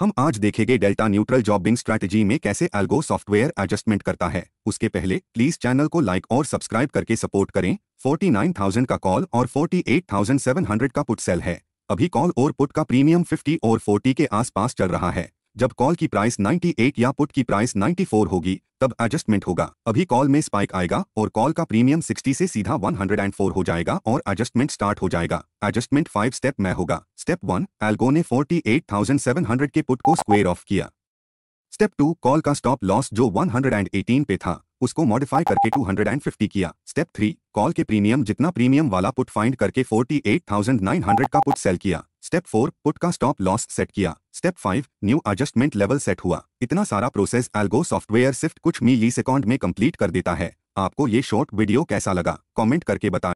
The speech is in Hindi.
हम आज देखेंगे डेल्टा न्यूट्रल जॉबिंग स्ट्रैटेजी में कैसे एल्गो सॉफ्टवेयर एडजस्टमेंट करता है उसके पहले प्लीज चैनल को लाइक और सब्सक्राइब करके सपोर्ट करें 49,000 का कॉल और 48,700 का पुट सेल है अभी कॉल और पुट का प्रीमियम 50 और 40 के आसपास चल रहा है जब कॉल की प्राइस 98 या पुट की प्राइस 94 होगी तब एडजस्टमेंट होगा अभी कॉल में स्पाइक आएगा और कॉल का प्रीमियम 60 से सीधा 104 हो जाएगा और एडजस्टमेंट स्टार्ट हो जाएगा एडजस्टमेंट फाइव स्टेप में होगा स्टेप वन एल्गो ने 48,700 के पुट को स्क्वेयर ऑफ किया स्टेप टू कॉल का स्टॉप लॉस जो 118 पे था उसको मॉडिफाई करके 250 किया स्टेप थ्री कॉल के प्रीमियम जितना प्रीमियम वाला पुट फाइंड करके 48,900 का पुट सेल किया स्टेप फोर पुट का स्टॉप लॉस सेट किया step five new adjustment level set हुआ इतना सारा प्रोसेस एल्गो सॉफ्टवेयर सिर्फ कुछ मिली सेकंड में कंप्लीट कर देता है आपको ये शॉर्ट वीडियो कैसा लगा कमेंट करके बताएं